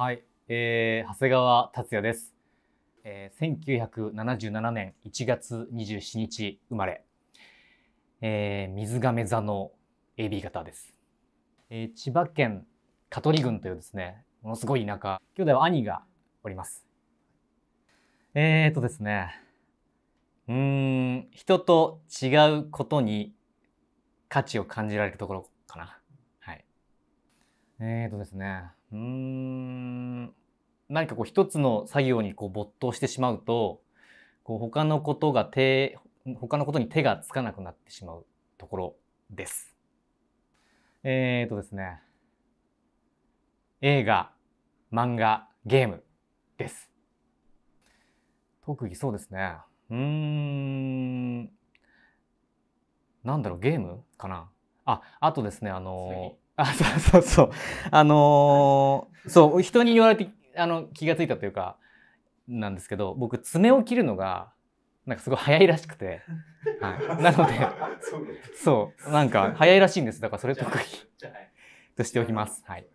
はい、えー、長谷川達也です、えー、1977年1月27日生まれ、えー、水亀座の AB 型です、えー、千葉県香取郡というですねものすごい田舎兄弟は兄がおりますえーとですねうん人と違うことに価値を感じられるところかなえーとですね、うーん、何かこう一つの作業にこう没頭してしまうと、こう他のことが手、他のことに手がつかなくなってしまうところです。えーとですね、映画、漫画、ゲームです。特技そうですね。うーん。なんだろう、ゲームかなあ、あとですね、あのーあ、そうそうそう。あのー、そう、人に言われて、あの、気が付いたというか、なんですけど、僕、爪を切るのが、なんかすごい早いらしくて。はい、なので、そう、なんか早いらしいんです。だからそれ得意としておきます。はい。